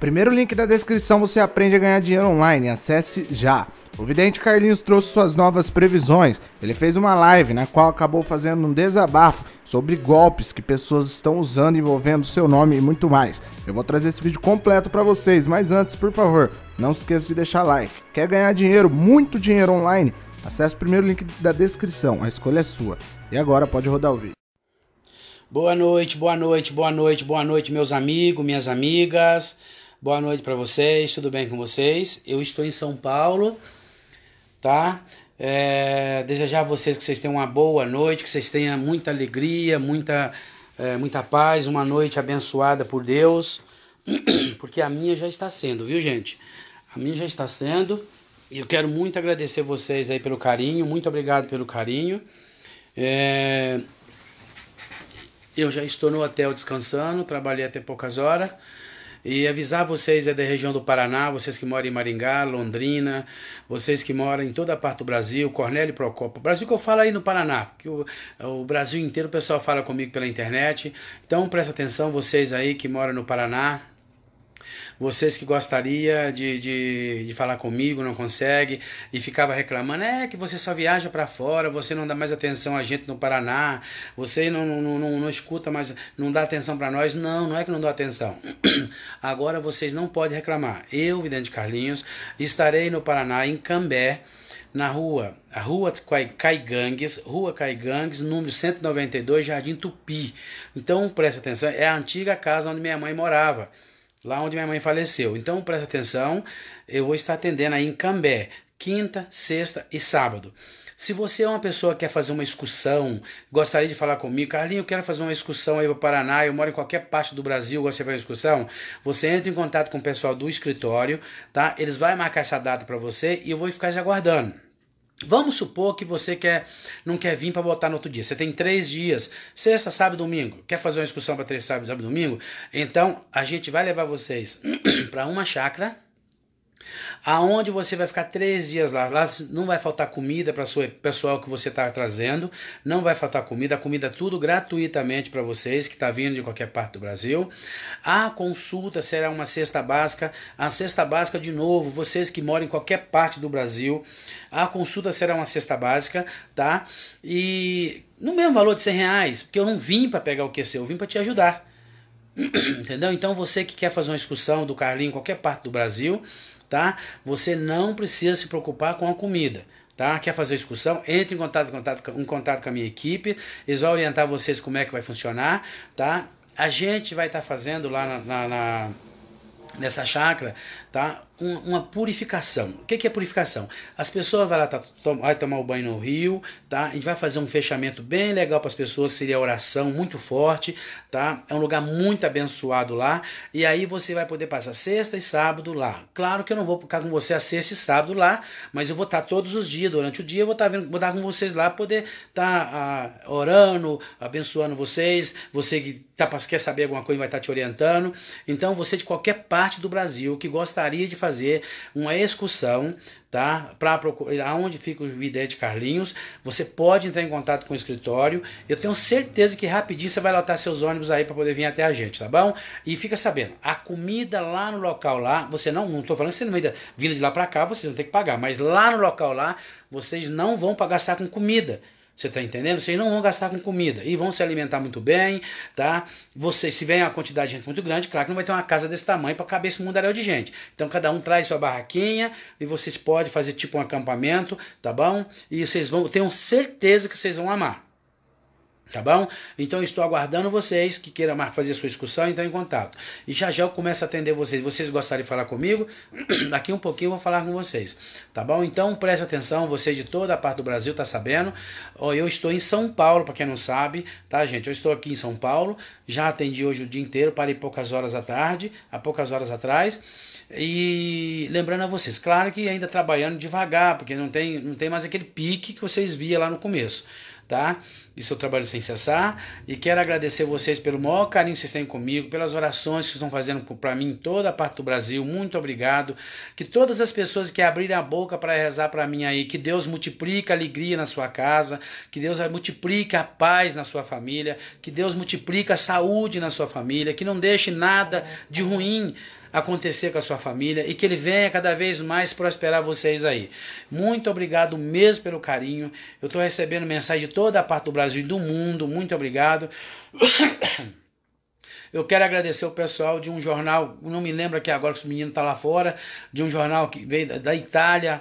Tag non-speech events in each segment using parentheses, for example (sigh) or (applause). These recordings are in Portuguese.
Primeiro link da descrição você aprende a ganhar dinheiro online, acesse já. O vidente Carlinhos trouxe suas novas previsões. Ele fez uma live na qual acabou fazendo um desabafo sobre golpes que pessoas estão usando envolvendo seu nome e muito mais. Eu vou trazer esse vídeo completo para vocês, mas antes, por favor, não se esqueça de deixar like. Quer ganhar dinheiro, muito dinheiro online? Acesse o primeiro link da descrição, a escolha é sua. E agora pode rodar o vídeo. Boa noite, boa noite, boa noite, boa noite, meus amigos, minhas amigas. Boa noite para vocês, tudo bem com vocês? Eu estou em São Paulo, tá? É, desejar a vocês que vocês tenham uma boa noite, que vocês tenham muita alegria, muita, é, muita paz, uma noite abençoada por Deus, (clears throat) porque a minha já está sendo, viu gente? A minha já está sendo. E eu quero muito agradecer vocês aí pelo carinho, muito obrigado pelo carinho. É, eu já estou no hotel descansando, trabalhei até poucas horas. E avisar vocês é da região do Paraná, vocês que moram em Maringá, Londrina, vocês que moram em toda a parte do Brasil, Cornélio Procópio. Brasil que eu falo aí no Paraná, que o, o Brasil inteiro o pessoal fala comigo pela internet. Então presta atenção, vocês aí que moram no Paraná, vocês que gostaria de, de, de falar comigo, não consegue, e ficava reclamando, é que você só viaja para fora, você não dá mais atenção a gente no Paraná, você não, não, não, não escuta mais, não dá atenção para nós. Não, não é que não dá atenção. (clears throat) Agora vocês não podem reclamar. Eu, Vidente Carlinhos, estarei no Paraná, em Cambé, na rua, a rua Caigangues, rua Caigangues, número 192, Jardim Tupi. Então, presta atenção, é a antiga casa onde minha mãe morava lá onde minha mãe faleceu. Então presta atenção, eu vou estar atendendo aí em Cambé, quinta, sexta e sábado. Se você é uma pessoa que quer fazer uma excursão, gostaria de falar comigo, Carlinho, eu quero fazer uma excursão aí para o Paraná, eu moro em qualquer parte do Brasil, gostaria de fazer uma excursão, você entra em contato com o pessoal do escritório, tá? Eles vão marcar essa data para você e eu vou ficar te aguardando. Vamos supor que você quer, não quer vir para voltar no outro dia. Você tem três dias, sexta, sábado, domingo. Quer fazer uma excursão para três sábados, sábado, domingo? Então a gente vai levar vocês (clears throat) para uma chácara Aonde você vai ficar três dias lá. Lá não vai faltar comida para o pessoal que você está trazendo. Não vai faltar comida. comida é tudo gratuitamente para vocês que está vindo de qualquer parte do Brasil. A consulta será uma cesta básica. A cesta básica, de novo, vocês que moram em qualquer parte do Brasil. A consulta será uma cesta básica, tá? E no mesmo valor de 100 reais. Porque eu não vim para pegar o que é seu. Eu vim para te ajudar. (clears throat) Entendeu? Então você que quer fazer uma excursão do Carlinho em qualquer parte do Brasil tá? Você não precisa se preocupar com a comida. Tá? Quer fazer discussão? Entre em contato, em contato, em contato com a minha equipe. Eles vão orientar vocês como é que vai funcionar. Tá? A gente vai estar tá fazendo lá na, na, na nessa chácara, tá? uma purificação. O que, é purificação? As pessoas vão lá tá, tom, vai tomar o banho no rio, tá? A gente vai fazer um fechamento bem legal para as pessoas, seria oração muito forte, tá? É um lugar muito abençoado lá. E aí você vai poder passar sexta e sábado lá. Claro que eu não vou ficar com você a sexta e sábado lá, mas eu vou estar tá todos os dias, durante o dia, eu vou estar tá vendo, estar com vocês lá, poder estar tá, ah, orando, abençoando vocês, você que tá, quer saber alguma coisa vai estar te orientando. Então, você de qualquer parte do Brasil que gostaria de fazer fazer uma excursão tá? Para procurar onde fica o Videte Carlinhos, você pode entrar em contato com o escritório. Eu tenho certeza que rapidinho você vai lotar seus ônibus aí para poder vir até a gente, tá bom? E fica sabendo, a comida lá no local lá, você não, não tô falando que você não vai vindo de lá para cá, vocês vão ter que pagar, mas lá no local lá, vocês não vão pagar gastar com comida. Você está entendendo? Vocês não vão gastar com comida e vão se alimentar muito bem, tá? Vocês, se vem uma quantidade de gente muito grande, claro que não vai ter uma casa desse tamanho para caber esse mundaréu de gente. Então cada um traz sua barraquinha e vocês podem fazer tipo um acampamento, tá bom? E vocês vão, tenham certeza que vocês vão amar. Tá bom? Então estou aguardando vocês que queiram fazer sua excursão, então em contato. E já já eu começo a atender vocês. Vocês gostarem de falar comigo? (clears throat) Daqui um pouquinho eu vou falar com vocês. Tá bom? Então preste atenção, você de toda a parte do Brasil tá sabendo. Eu estou em São Paulo, para quem não sabe, tá, gente? Eu estou aqui em São Paulo, já atendi hoje o dia inteiro, parei poucas horas à tarde, há poucas horas atrás. E lembrando a vocês, claro que ainda trabalhando devagar, porque não tem, não tem mais aquele pique que vocês via lá no começo tá? Isso seu trabalho sem cessar e quero agradecer vocês pelo maior carinho que vocês têm comigo, pelas orações que estão fazendo para mim em toda a parte do Brasil. Muito obrigado. Que todas as pessoas que abrirem a boca para rezar para mim aí, que Deus multiplique a alegria na sua casa, que Deus multiplique a paz na sua família, que Deus multiplique a saúde na sua família, que não deixe nada de ruim acontecer com a sua família e que ele venha cada vez mais prosperar vocês aí. Muito obrigado mesmo pelo carinho. Eu estou recebendo mensagem de toda a parte do Brasil e do mundo. Muito obrigado. (coughs) Eu quero agradecer o pessoal de um jornal, não me lembro aqui agora que os meninos estão tá lá fora, de um jornal que veio da Itália,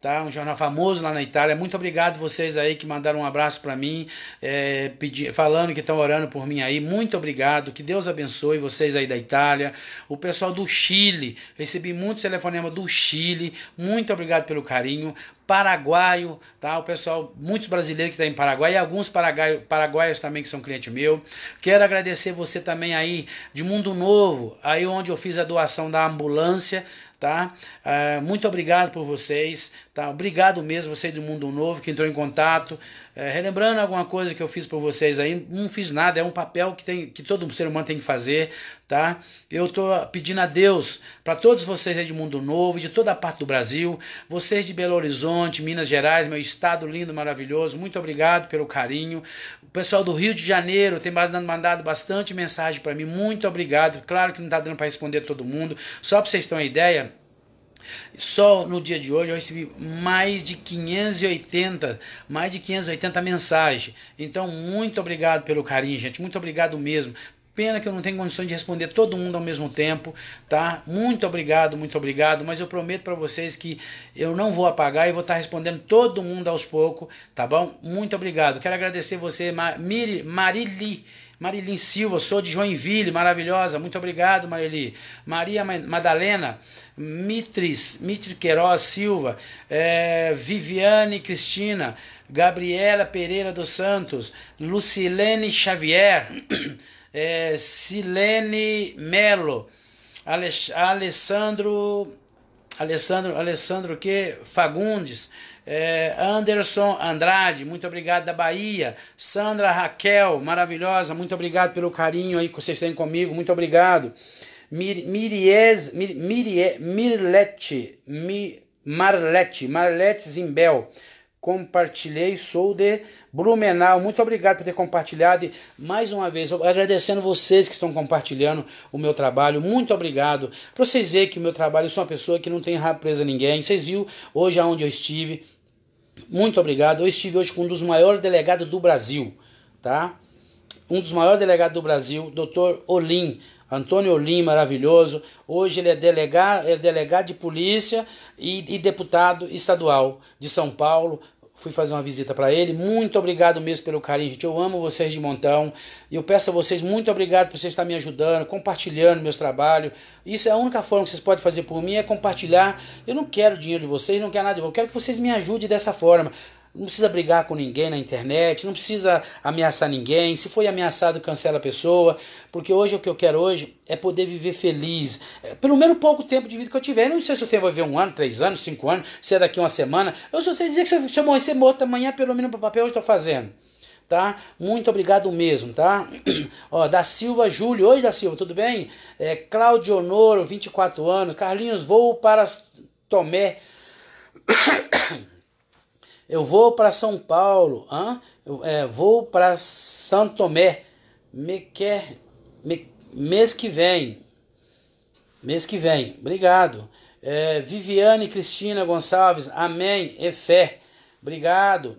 tá? Um jornal famoso lá na Itália. Muito obrigado vocês aí que mandaram um abraço para mim, é, pedi, falando que estão orando por mim aí. Muito obrigado. Que Deus abençoe vocês aí da Itália. O pessoal do Chile, recebi muitos telefonemas do Chile. Muito obrigado pelo carinho. Paraguaio, tá? O pessoal, muitos brasileiros que estão tá em Paraguai e alguns paraguaio, paraguaios também que são cliente meu. Quero agradecer você também aí de Mundo Novo, aí onde eu fiz a doação da ambulância, tá? Uh, muito obrigado por vocês, tá? Obrigado mesmo, você do Mundo Novo que entrou em contato, é, relembrando alguma coisa que eu fiz por vocês aí, não fiz nada, é um papel que, tem, que todo ser humano tem que fazer, tá? Eu tô pedindo a Deus para todos vocês aí de Mundo Novo, de toda a parte do Brasil, vocês de Belo Horizonte, Minas Gerais, meu estado lindo, maravilhoso, muito obrigado pelo carinho. O pessoal do Rio de Janeiro tem mandado bastante mensagem para mim, muito obrigado. Claro que não tá dando para responder todo mundo, só para vocês terem uma ideia. Só no dia de hoje eu recebi mais de 580, mais de 580 mensagens. Então, muito obrigado pelo carinho, gente. Muito obrigado mesmo. Pena que eu não tenho condições de responder todo mundo ao mesmo tempo, tá? Muito obrigado, muito obrigado, mas eu prometo para vocês que eu não vou apagar e vou estar tá respondendo todo mundo aos poucos, tá bom? Muito obrigado. Quero agradecer você, Marili. Marili Marilin Silva, sou de Joinville, maravilhosa, muito obrigado, Marili. Maria Madalena, Mitris, Mitri Queiroz Silva, é, Viviane Cristina, Gabriela Pereira dos Santos, Lucilene Xavier, (clears throat) é, Silene Melo, Alessandro Alessandro, Alessandro que Fagundes, é, Anderson Andrade, muito obrigado da Bahia, Sandra Raquel, maravilhosa, muito obrigado pelo carinho aí que vocês têm comigo, muito obrigado. Mir, Miries, Mir, Mirie, Mirlete, Mi, Marlete, Marlete Zimbel, compartilhei, sou de Blumenau. Muito obrigado por ter compartilhado e mais uma vez agradecendo vocês que estão compartilhando o meu trabalho. Muito obrigado. Para vocês verem que o meu trabalho, eu sou uma pessoa que não tem rabo presa a ninguém. Vocês viram hoje aonde eu estive. Muito obrigado. Eu estive hoje com um dos maiores delegados do Brasil, tá? Um dos maiores delegados do Brasil, Dr. Olim, Antônio Olim, maravilhoso. Hoje ele é delegado, é delegado de polícia e, e, deputado estadual de São Paulo fui fazer uma visita para ele. Muito obrigado mesmo pelo carinho, gente. Eu amo vocês de montão. E eu peço a vocês muito obrigado por vocês estarem me ajudando, compartilhando meus trabalhos. Isso é a única forma que vocês podem fazer por mim, é compartilhar. Eu não quero dinheiro de vocês, não quero nada de vocês. Eu quero que vocês me ajudem dessa forma não precisa brigar com ninguém na internet, não precisa ameaçar ninguém. Se foi ameaçado, cancela a pessoa. Porque hoje o que eu quero hoje é poder viver feliz. É, pelo menos pouco tempo de vida que eu tiver. não sei se você vai viver um ano, três anos, cinco anos, se é daqui uma semana. Eu só sei dizer que se eu, morrer, se morto amanhã, pelo menos para papel eu estou fazendo tá? Muito obrigado mesmo, tá? (clears throat) Ó, da Silva Júlio, oi da Silva, tudo bem? É, Claudio Honoro, 24 anos, Carlinhos, vou para Tomé. (clears throat) eu vou para São Paulo, hã? Eu, é, vou para São Tomé, me quer, me, mês que vem, mês que vem, obrigado. É, Viviane Cristina Gonçalves, amém, e fé, obrigado.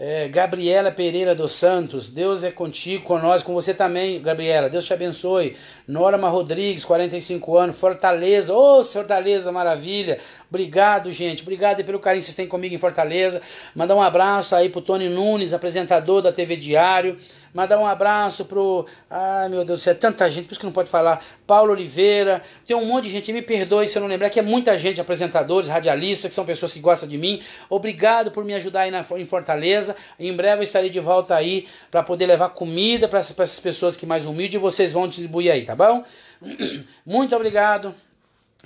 É, Gabriela Pereira dos Santos, Deus é contigo, conosco, com você também, Gabriela. Deus te abençoe. Norma Rodrigues, 45 anos, Fortaleza. Ô, oh, Fortaleza, maravilha. Obrigado, gente. Obrigado pelo carinho que vocês têm comigo em Fortaleza. Mandar um abraço aí pro Tony Nunes, apresentador da TV Diário. Mandar um abraço pro. Ai meu Deus, é tanta gente, por isso que não pode falar. Paulo Oliveira, tem um monte de gente. Me perdoe se eu não lembrar, que é muita gente, apresentadores, radialistas, que são pessoas que gostam de mim. Obrigado por me ajudar aí na, em Fortaleza. Em breve eu estarei de volta aí para poder levar comida para essas, pessoas que mais humildes vocês vão distribuir aí, tá bom? (clears throat) Muito obrigado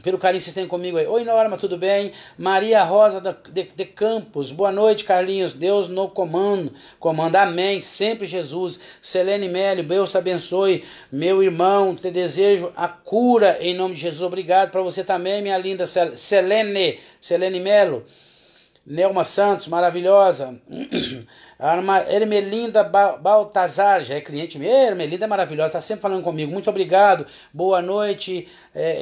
pelo carinho que vocês têm comigo aí. Oi, Norma, tudo bem? Maria Rosa de, de, Campos, boa noite, Carlinhos. Deus no comando, comanda, amém. Sempre Jesus. Selene Mélio, Deus te abençoe. Meu irmão, te desejo a cura em nome de Jesus. Obrigado para você também, minha linda Selene, Selene Melo. Nelma Santos, maravilhosa. Hermelinda (clears throat) Baltazar, já é cliente minha. Hermelinda, é maravilhosa, está sempre falando comigo. Muito obrigado. Boa noite, é,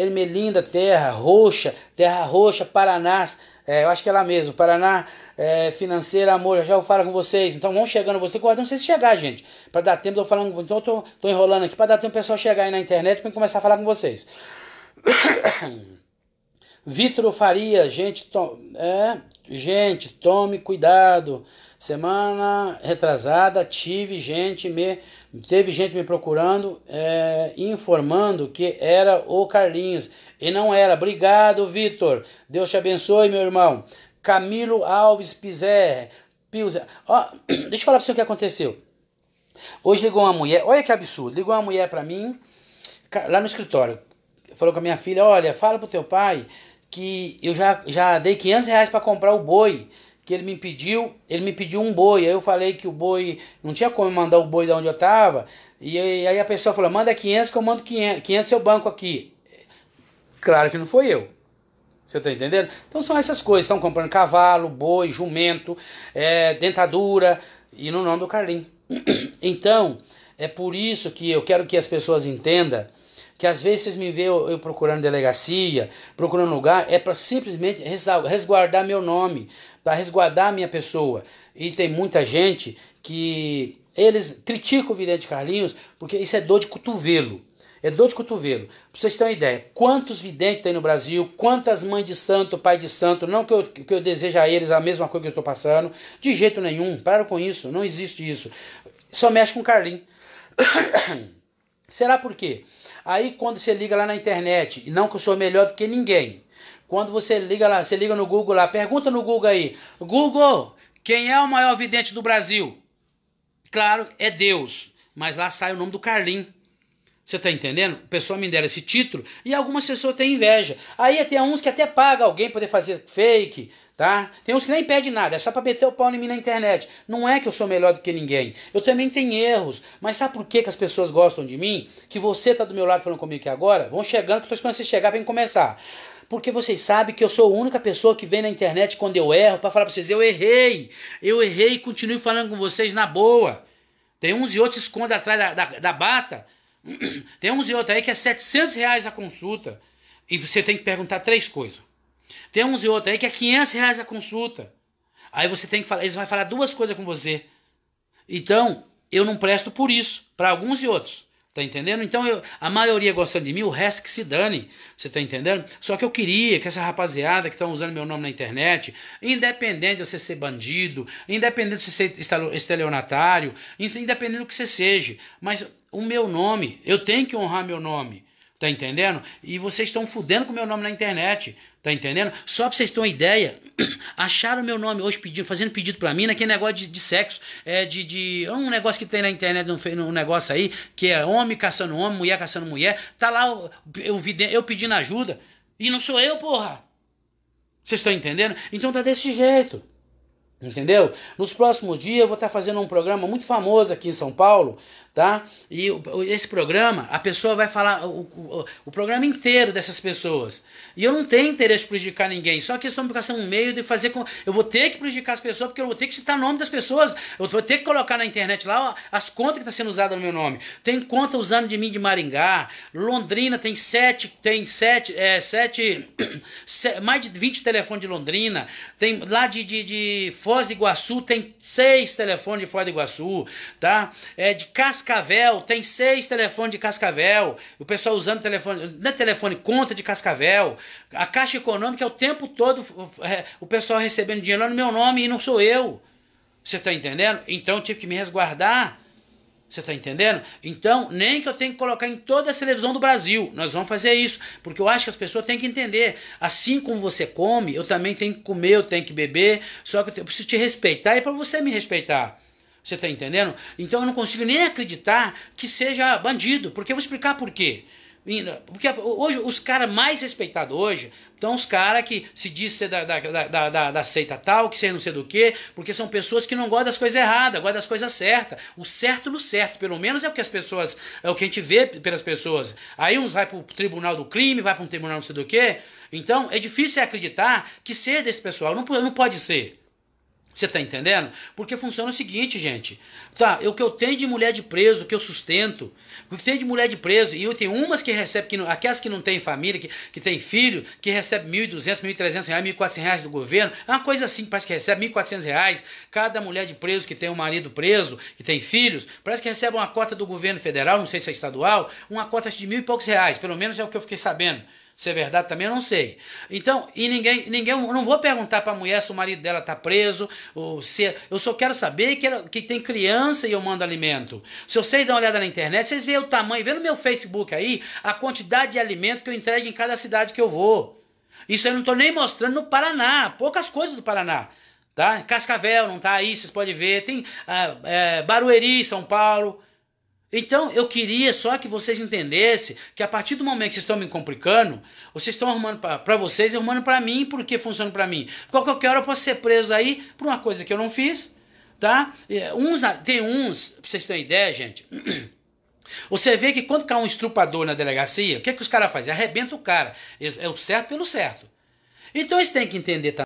Terra Roxa, Terra Roxa, Paraná. É, eu acho que é lá mesmo, Paraná é, Financeira Amor. já vou falar com vocês. Então vão chegando, vocês. tem que não sei se chegar, gente. Para dar tempo, eu tô falando. Então eu tô, tô enrolando aqui para dar tempo o pessoal chegar aí na internet para começar a falar com vocês. (coughs) Vitor Faria, gente. é, Gente, tome cuidado. Semana retrasada tive gente me teve gente me procurando é, informando que era o Carlinhos e não era. Obrigado, Vitor. Deus te abençoe, meu irmão. Camilo Alves Pizé. Pizé. Ó, (clears throat) deixa eu falar para você o que aconteceu. Hoje ligou uma mulher. Olha que absurdo. Ligou uma mulher para mim lá no escritório. Falou com a minha filha, olha, fala pro teu pai que eu já, já dei 500 reais para comprar o boi que ele me pediu, ele me pediu um boi, aí eu falei que o boi, não tinha como mandar o boi de onde eu tava, e aí a pessoa falou, manda 500 que eu mando 500, 500 eu banco aqui. Claro que não foi eu, você tá entendendo? Então são essas coisas, estão comprando cavalo, boi, jumento, é, dentadura, e no nome do Carlinho. (clears throat) Então, é por isso que eu quero que as pessoas entendam que às vezes vocês me veem eu, procurando delegacia, procurando lugar, é para simplesmente resguardar meu nome, para resguardar minha pessoa. E tem muita gente que eles criticam o Vidente Carlinhos porque isso é dor de cotovelo. É dor de cotovelo. Pra vocês terem uma ideia, quantos videntes tem no Brasil, quantas mães de santo, pai de santo, não que eu, que eu deseje a eles a mesma coisa que eu estou passando, de jeito nenhum, para com isso, não existe isso. Só mexe com Carlinhos. (coughs) Será por quê? Aí quando você liga lá na internet, e não que eu sou melhor do que ninguém, quando você liga lá, você liga no Google lá, pergunta no Google aí, Google, quem é o maior vidente do Brasil? Claro, é Deus, mas lá sai o nome do Carlinhos. Você está entendendo? O pessoal me dera esse título e algumas pessoas têm inveja. Aí tem uns que até pagam alguém para poder fazer fake, tá? Tem uns que nem pede nada, é só para meter o pau em mim na internet. Não é que eu sou melhor do que ninguém. Eu também tenho erros. Mas sabe por que, que as pessoas gostam de mim? Que você tá do meu lado falando comigo aqui agora? Vão chegando que eu tô esperando você chegar para começar. Porque vocês sabem que eu sou a única pessoa que vem na internet quando eu erro para falar para vocês, eu errei. Eu errei e continuo falando com vocês na boa. Tem uns e outros que escondem atrás da, da, da bata tem uns e outros aí que é 700 reais a consulta e você tem que perguntar três coisas. Tem uns e outros aí que é 500 reais a consulta. Aí você tem que falar, eles vão falar duas coisas com você. Então, eu não presto por isso, para alguns e outros. Tá entendendo? Então eu, a maioria gosta de mim, o resto que se dane. Você tá entendendo? Só que eu queria que essa rapaziada que estão usando meu nome na internet, independente de você ser bandido, independente de você ser estelionatário, independente do que você seja, mas o meu nome, eu tenho que honrar meu nome. Tá entendendo? E vocês estão fudendo com o meu nome na internet. Tá entendendo? Só pra vocês terem uma ideia, (clears throat) acharam meu nome hoje pedindo, fazendo pedido pra mim naquele é negócio de, de sexo, é de, de. Um negócio que tem na internet, um, um negócio aí, que é homem caçando homem, mulher caçando mulher. Tá lá eu, eu, eu pedindo ajuda. E não sou eu, porra! Vocês estão entendendo? Então tá desse jeito. Entendeu? Nos próximos dias eu vou estar tá fazendo um programa muito famoso aqui em São Paulo, tá? E esse programa, a pessoa vai falar o, o, o, programa inteiro dessas pessoas. E eu não tenho interesse em prejudicar ninguém, só a questão de ser um meio de fazer com. Eu vou ter que prejudicar as pessoas, porque eu vou ter que citar o nome das pessoas. Eu vou ter que colocar na internet lá as contas que estão tá sendo usadas no meu nome. Tem conta usando de mim de Maringá, Londrina tem sete, tem sete, é, sete, (coughs) mais de 20 telefones de Londrina, tem lá de, de, de Foz do Iguaçu, tem seis telefones de Foz do Iguaçu, tá? É, de Casca Cascavel, tem seis telefones de Cascavel. O pessoal usando telefone, não é telefone, conta de Cascavel. A Caixa Econômica é o tempo todo é, o pessoal recebendo dinheiro no meu nome e não sou eu. Você está entendendo? Então eu tive que me resguardar. Você está entendendo? Então, nem que eu tenha que colocar em toda a televisão do Brasil. Nós vamos fazer isso, porque eu acho que as pessoas têm que entender. Assim como você come, eu também tenho que comer, eu tenho que beber, só que eu preciso te respeitar e para você me respeitar. Você está entendendo? Então eu não consigo nem acreditar que seja bandido, porque eu vou explicar por quê. Porque hoje os caras mais respeitados hoje estão os caras que se diz ser da, da, da, da, da seita tal, que ser não sei do que, porque são pessoas que não gostam das coisas erradas, gostam das coisas certas. O certo no certo, pelo menos é o que as pessoas, é o que a gente vê pelas pessoas. Aí uns vai para o tribunal do crime, vai para um tribunal não sei do que. Então é difícil acreditar que ser desse pessoal não, não pode ser. Você tá entendendo? Porque funciona o seguinte, gente. Tá, o que eu tenho de mulher de preso, que eu sustento, o que tem de mulher de preso, e eu tenho umas que recebem, que não, aquelas que não têm família, que, que tem filho, que recebe 1.200, 1.300 reais, 1.400 reais do governo, é uma coisa assim, parece que recebe 1.400 reais. Cada mulher de preso que tem um marido preso, que tem filhos, parece que recebe uma cota do governo federal, não sei se é estadual, uma cota de mil e poucos reais, pelo menos é o que eu fiquei sabendo. Se é verdade também eu não sei. Então, e ninguém, ninguém eu não vou perguntar para a mulher se o marido dela tá preso, ou se eu só quero saber que, ela, que tem criança e eu mando alimento. Se eu sei dar uma olhada na internet, vocês veem o tamanho, vê no meu Facebook aí a quantidade de alimento que eu entrego em cada cidade que eu vou. Isso eu não estou nem mostrando no Paraná, poucas coisas do Paraná. Tá? Cascavel não tá aí, vocês podem ver. Tem ah, é, Barueri, São Paulo. Então eu queria só que vocês entendessem que a partir do momento que vocês estão me complicando, vocês estão arrumando para vocês e arrumando para mim, porque funciona para mim. Qualquer hora eu posso ser preso aí por uma coisa que eu não fiz, tá? Eh, uns, tem uns, pra vocês terem ideia, gente. (clears throat) Você vê que quando cai um estrupador na delegacia, o que, é que os caras fazem? Arrebenta o cara. É o certo pelo certo. Então eles têm que entender também.